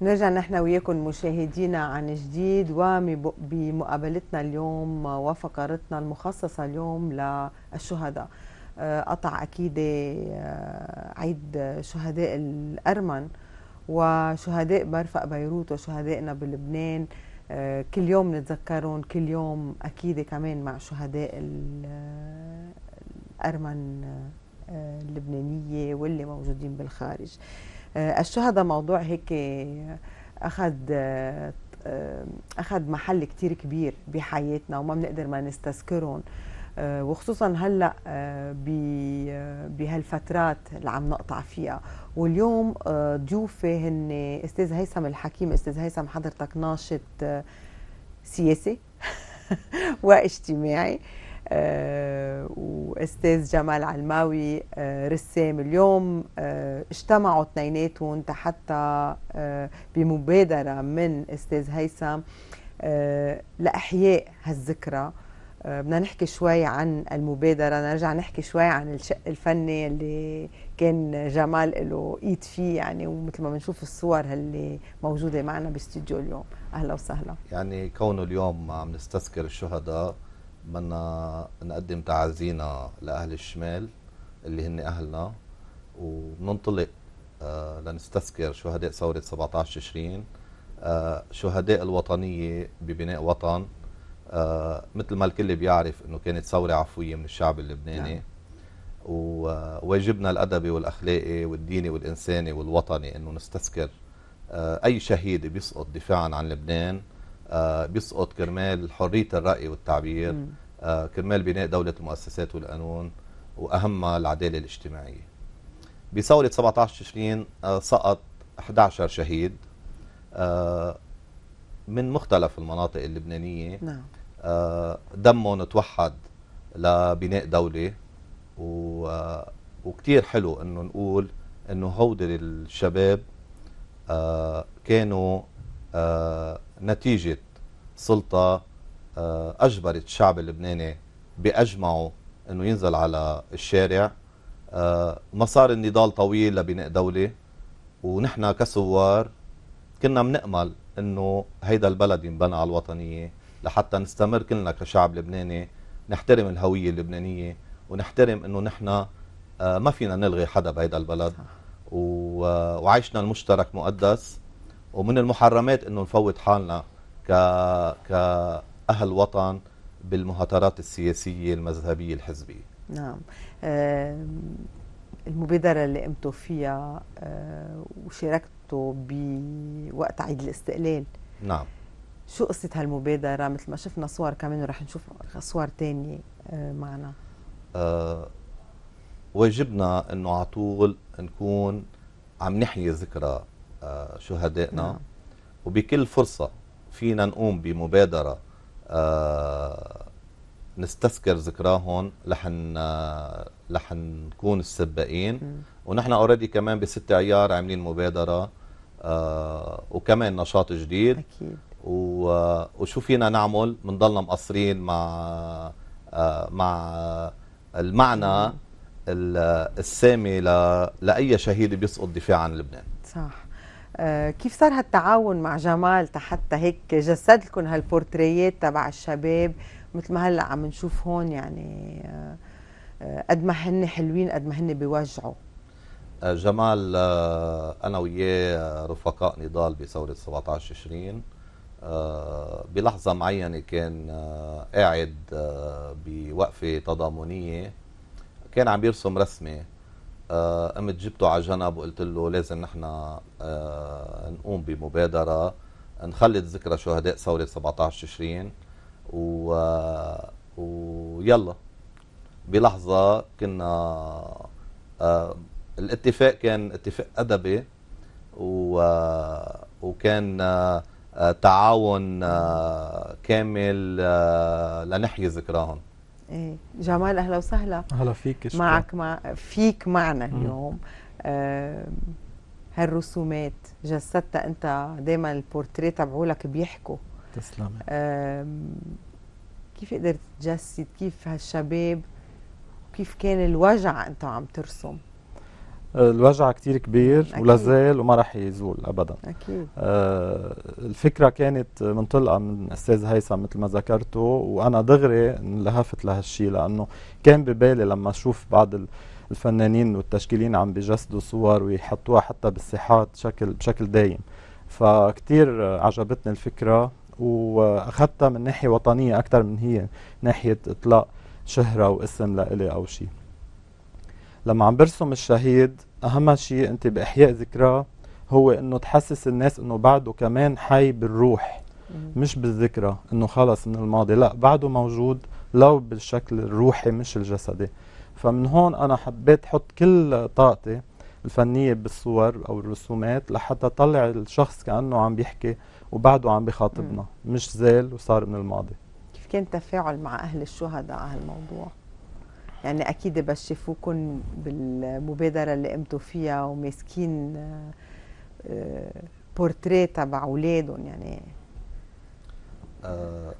نرجع نحن وياكم مشاهدينا عن جديد وبمقابلتنا اليوم وفقرتنا المخصصه اليوم للشهداء قطع آه، اكيد آه، عيد شهداء الارمن وشهداء مرفق بيروت وشهدائنا بلبنان آه، كل يوم نتذكرهم كل يوم اكيد كمان مع شهداء الارمن اللبنانيه واللي موجودين بالخارج آه، الشهداء موضوع هيك آه، أخذ آه، أخذ محل كتير كبير بحياتنا وما بنقدر ما نستذكرهم وخصوصا هلا بهالفترات اللي عم نقطع فيها واليوم ضيوفي هن استاذ هيثم الحكيم استاذ هيثم حضرتك ناشط سياسي واجتماعي آه، واستاذ جمال علماوي آه، رسام اليوم آه، اجتمعوا اثنيناتهم حتى بمبادره من استاذ هيثم لاحياء هالذكرى بدنا نحكي شوي عن المبادرة نرجع نحكي شوي عن الشق الفني اللي كان جمال له ايد فيه يعني ومثل ما بنشوف الصور اللي موجودة معنا باستديو اليوم أهلا وسهلا يعني كونه اليوم عم نستذكر الشهداء بدنا نقدم تعازينا لأهل الشمال اللي هن أهلنا وبننطلق آه لنستذكر شهداء ثورة 17 تشرين آه شهداء الوطنية ببناء وطن آه مثل ما الكل بيعرف انه كانت ثورة عفوية من الشعب اللبناني نعم. وواجبنا الأدبي والأخلاقي والديني والإنساني والوطني انه نستذكر آه، أي شهيد بيسقط دفاعا عن لبنان آه، بيسقط كرمال حريه الراي والتعبير آه، كرمال بناء دوله المؤسسات والقانون واهمها العداله الاجتماعيه. بثوره 17 تشرين آه، سقط 11 شهيد من مختلف المناطق اللبنانيه نعم دمهم توحد لبناء دوله و وكتير حلو انه نقول انه هودر الشباب آه كانوا آه نتيجة سلطة آه، أجبرت الشعب اللبناني بأجمعه أنه ينزل على الشارع آه، ما صار النضال طويل لبناء دولة ونحن كثوار كنا بنأمل أنه هيدا البلد ينبنى على الوطنية لحتى نستمر كلنا كشعب لبناني نحترم الهوية اللبنانية ونحترم أنه نحن آه، ما فينا نلغي حدا بهيدا البلد وعيشنا المشترك مقدس ومن المحرمات انه نفوت حالنا ك كاهل وطن بالمهاترات السياسيه المذهبيه الحزبيه نعم آه المبادره اللي قمتوا فيها آه وشاركتوا بوقت عيد الاستقلال نعم شو قصه هالمبادره مثل ما شفنا صور كمان رح نشوف صور تانية آه معنا آه واجبنا انه على طول نكون عم نحيي ذكرى آه، شهدائنا نعم. وبكل فرصة فينا نقوم بمبادرة آه، نستذكر ذكراهم لحن رح آه، نكون السباقين ونحن اوريدي كمان بستة عيار عاملين مبادره آه وكمان نشاط جديد اكيد وشو فينا نعمل بنضلنا مقصرين مع آه مع المعنى السامي لاي شهيد بيسقط دفاع عن لبنان صح آه، كيف صار هالتعاون مع جمال حتى هيك جسد لكم هالبورتريات تبع الشباب مثل ما هلا عم نشوف هون يعني آه، آه، قد ما هن حلوين قد ما هن بيوجعوا جمال انا وياه رفقاء نضال بثوره 17 تشرين بلحظه معينه كان قاعد بوقفه تضامنيه كان عم يرسم رسمه آه، قمت جبته على جنب وقلت له لازم نحن آه، نقوم بمبادره نخلد ذكرى شهداء ثوره 17 تشرين و آه، ويلا بلحظه كنا الاتفاق كان اتفاق ادبي وكان تعاون كامل لنحيي ذكراهم إيه. جمال اهلا وسهلا اهلا فيك شكرا. معك مع فيك معنا اليوم هالرسومات جسدتها انت دائما البورتريه تبعولك بيحكوا تسلمي كيف قدرت تجسد كيف هالشباب كيف كان الوجع انت عم ترسم الوجع كتير كبير أكيد. ولازال وما راح يزول ابدا اكيد آه الفكره كانت منطلقه من استاذ هيثم مثل ما ذكرته وانا دغري لهفت لهالشيء لانه كان ببالي لما اشوف بعض الفنانين والتشكيلين عم بيجسدوا صور ويحطوها حتى بالساحات بشكل بشكل دايم فكتير عجبتني الفكره واخذتها من ناحيه وطنيه اكثر من هي ناحيه اطلاق شهره واسم لإلي او شيء لما عم برسم الشهيد اهم شيء انت باحياء ذكراه هو انه تحسس الناس انه بعده كمان حي بالروح مش بالذكرى انه خلص من الماضي لا بعده موجود لو بالشكل الروحي مش الجسدي فمن هون انا حبيت حط كل طاقتي الفنيه بالصور او الرسومات لحتى طلع الشخص كانه عم بيحكي وبعده عم بخاطبنا مش زال وصار من الماضي كيف كان تفاعل مع اهل الشهداء على هالموضوع يعني اكيد بشفوكم بالمبادره اللي قمتوا فيها وماسكين آه، بورتريه تبع اولادهم يعني آه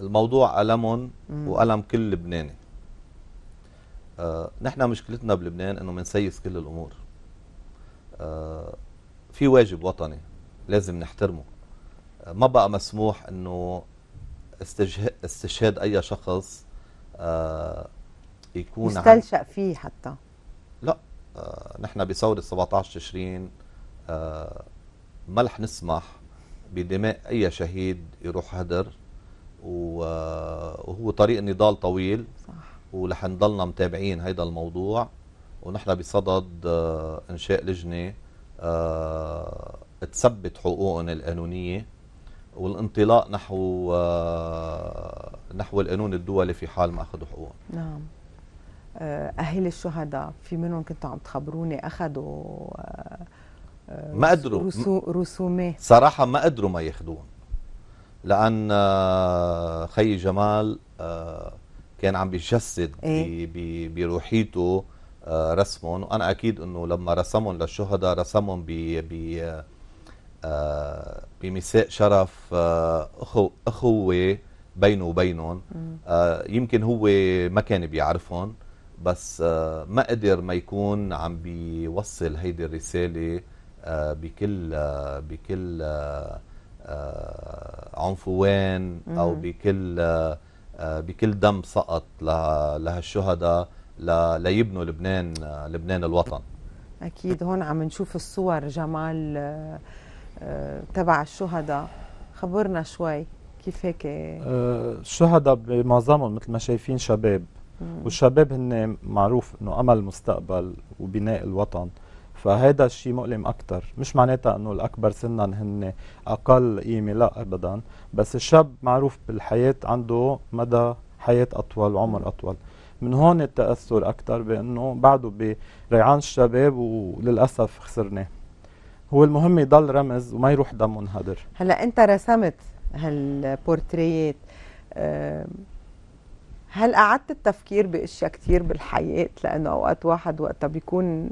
الموضوع ألمهم وألم كل لبناني آه نحن مشكلتنا بلبنان انه منسيس كل الامور آه في واجب وطني لازم نحترمه آه ما بقى مسموح انه استشهاد اي شخص آه، يكون يستلشأ فيه حتى لا آه نحن بثورة 17 تشرين آه ما رح نسمح بدماء أي شهيد يروح هدر آه، وهو طريق نضال طويل صح ورح نضلنا متابعين هيدا الموضوع ونحن بصدد آه إنشاء لجنة آه تثبت حقوقهم القانونية والانطلاق نحو آه نحو القانون الدولي في حال ما اخذوا حقوقهم نعم اهل الشهداء في منهم كنتوا عم تخبروني اخذوا آه، ما قدروا رسومات صراحه ما قدروا ما ياخذوهم لان آه، خي جمال آه، كان عم بيجسد إيه؟ بروحيته رسمهم وانا اكيد انه لما رسمهم للشهداء رسمهم ب بمساء شرف اخو اخوه بينه وبينهم آه يمكن هو ما كان بيعرفهم بس آه ما قدر ما يكون عم بيوصل هيدي الرسالة آه بكل آه بكل آه, آه، عنفوان أو بكل آه،, آه بكل دم سقط لهالشهداء ليبنوا لبنان آه، لبنان الوطن أكيد هون عم نشوف الصور جمال تبع الشهداء خبرنا شوي كيف هيك الشهداء بمعظمهم مثل ما شايفين شباب والشباب هن معروف انه امل المستقبل وبناء الوطن فهذا الشيء مؤلم اكثر مش معناتها انه الاكبر سنا هن اقل قيمه لا ابدا بس الشاب معروف بالحياه عنده مدى حياه اطول وعمر اطول من هون التاثر اكثر بانه بعده بريعان الشباب وللاسف خسرناه هو المهم يضل رمز وما يروح دمه انهدر هلا انت رسمت هالبورتريات هل قعدت التفكير باشياء كتير بالحياه لانه اوقات واحد وقتها بيكون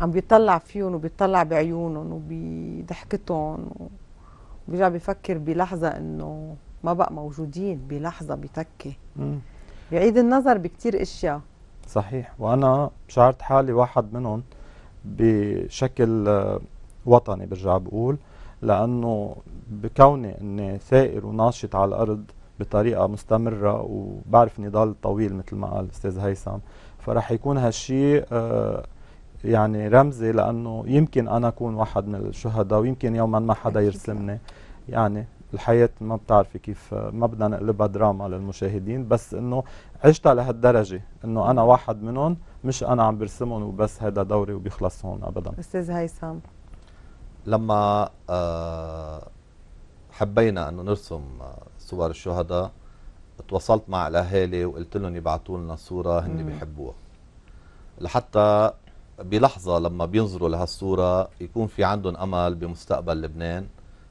عم بيطلع فيهم وبيطلع بعيونهم وبضحكتهم وبيرجع بيفكر بلحظه انه ما بقى موجودين بلحظه بتكه بيعيد النظر بكتير اشياء صحيح وانا شعرت حالي واحد منهم بشكل آه، وطني برجع بقول لانه بكوني اني ثائر وناشط على الارض بطريقه مستمره وبعرف نضال طويل مثل ما قال الاستاذ هيثم فرح يكون هالشيء آه، يعني رمزي لانه يمكن انا اكون واحد من الشهداء ويمكن يوما ما حدا يرسمني يعني الحياة ما بتعرفي كيف آه، ما بدنا نقلبها دراما للمشاهدين بس انه عشتها لهالدرجة انه انا واحد منهم مش انا عم برسمهم وبس هذا دوري وبيخلص هون ابدا استاذ هيثم لما آه، حبينا انه نرسم صور الشهداء تواصلت مع الاهالي وقلت لهم يبعثوا لنا صوره هن بيحبوها لحتى بلحظه لما بينظروا لهالصوره يكون في عندهم امل بمستقبل لبنان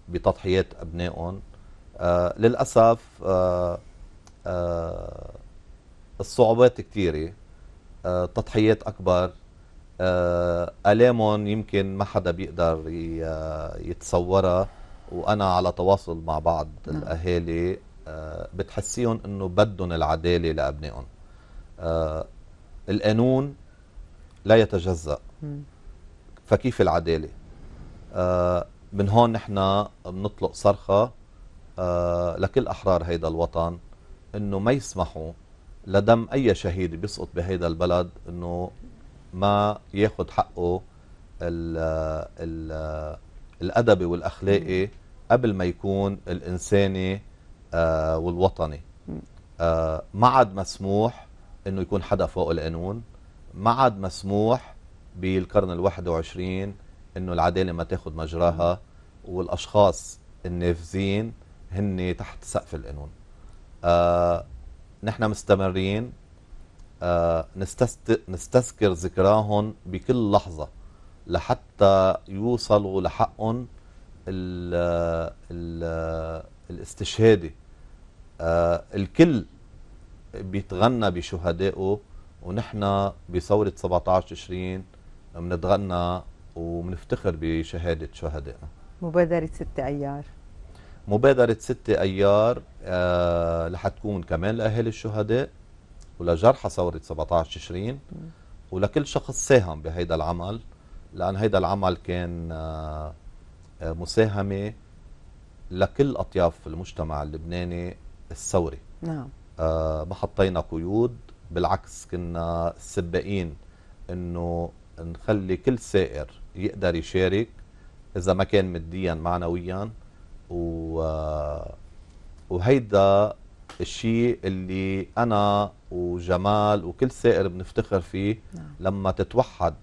بتضحيات ابنائهم آه، للاسف آه، الصعوبات كثيره تضحيات اكبر آه، الامهم يمكن ما حدا بيقدر آه، يتصورها وانا على تواصل مع بعض نعم. الاهالي آه، بتحسيهم انه بدهم العداله لابنائهم القانون لا يتجزا فكيف العداله من هون نحن بنطلق صرخه لكل احرار هيدا الوطن انه ما يسمحوا لدم اي شهيد بيسقط بهيدا البلد انه ما ياخذ حقه الـ الـ الادبي والاخلاقي قبل ما يكون الانساني آه، والوطني آه، ما عاد مسموح انه يكون حدا فوق القانون ما عاد مسموح بالقرن ال21 انه العداله ما تاخذ مجراها والاشخاص النافذين هن تحت سقف القانون آه، نحن مستمرين آه، نستذكر ذكراهم بكل لحظة لحتى يوصلوا لحقهم ال ال الاستشهادي آه، الكل بيتغنى بشهدائه ونحن بثورة 17 تشرين بنتغنى وبنفتخر بشهادة شهدائنا مبادرة 6 أيار مبادرة 6 أيار آه لحتكون كمان لأهالي الشهداء ولجرحى ثورة 17 تشرين ولكل شخص ساهم بهيدا العمل لأن هيدا العمل كان آه، آه، مساهمة لكل أطياف المجتمع اللبناني الثوري نعم آه، ما حطينا قيود بالعكس كنا السباقين انه نخلي كل سائر يقدر يشارك اذا ما كان ماديا معنويا و وهيدا الشيء اللي انا وجمال وكل سائر بنفتخر فيه نعم. لما تتوحد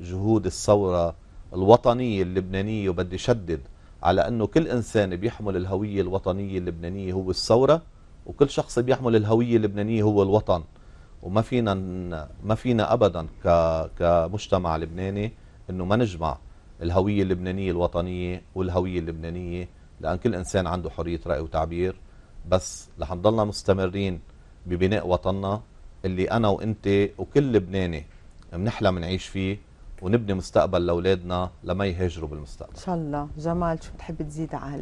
جهود الثوره الوطنيه اللبنانيه وبدي شدد على انه كل انسان بيحمل الهويه الوطنيه اللبنانيه هو الثوره وكل شخص بيحمل الهويه اللبنانيه هو الوطن وما فينا ما فينا ابدا كمجتمع لبناني انه ما نجمع الهويه اللبنانيه الوطنيه والهويه اللبنانيه لان كل انسان عنده حريه راي وتعبير بس رح نضلنا مستمرين ببناء وطننا اللي انا وانت وكل لبناني بنحلم نعيش فيه ونبني مستقبل لاولادنا لما يهاجروا بالمستقبل ان شاء الله جمال شو بتحب تزيد على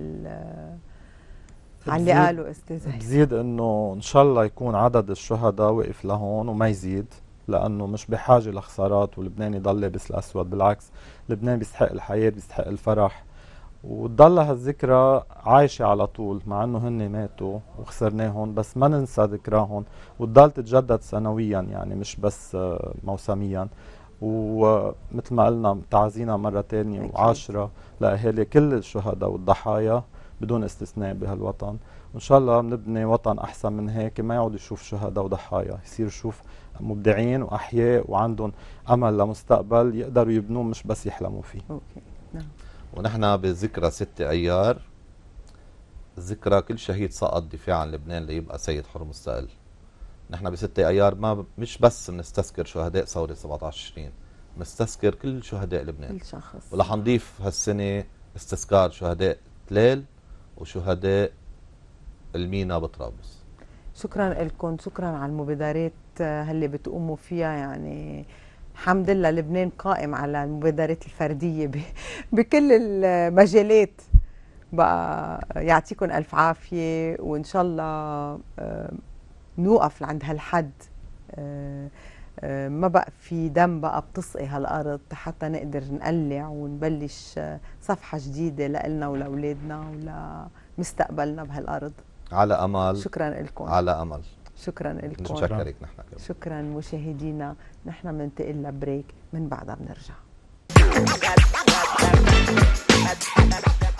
على اللي قاله استاذ بزيد انه ان شاء الله يكون عدد الشهداء وقف لهون وما يزيد لانه مش بحاجه لخسارات ولبنان يضل لابس الاسود بالعكس لبنان بيستحق الحياه بيستحق الفرح وتضل هالذكرى عايشة على طول مع انه هن ماتوا وخسرناهم بس ما ننسى ذكراهم وتضل تتجدد سنويا يعني مش بس آه، موسميا ومثل ما قلنا تعزينا مرة تانية وعاشرة لأهالي كل الشهداء والضحايا بدون استثناء بهالوطن وإن شاء الله بنبني وطن أحسن من هيك ما يعود يشوف شهداء وضحايا يصير يشوف مبدعين وأحياء وعندهم أمل لمستقبل يقدروا يبنوه مش بس يحلموا فيه أوكي. نعم. ونحن بذكرى 6 ايار ذكرى كل شهيد سقط دفاع عن لبنان ليبقى سيد حر مستقل نحن ب 6 ايار ما مش بس بنستذكر شهداء ثوره 17 تشرين بنستذكر كل شهداء لبنان كل شخص ورح نضيف هالسنه استذكار شهداء تلال وشهداء المينا بطرابلس شكرا لكم شكرا على المبادرات هاللي بتقوموا فيها يعني الحمد لله لبنان قائم على المبادرات الفردية بكل المجالات بقى يعطيكم ألف عافية وإن شاء الله آه، نوقف لعند هالحد آه، آه، ما بقى في دم بقى بتسقي هالأرض حتى نقدر نقلع ونبلش صفحة جديدة لإلنا ولأولادنا ولمستقبلنا بهالأرض على أمل شكرا لكم على أمل شكرا لكم شكرا لك نحن شكرا مشاهدينا نحن بننتقل لبريك من بعدها بنرجع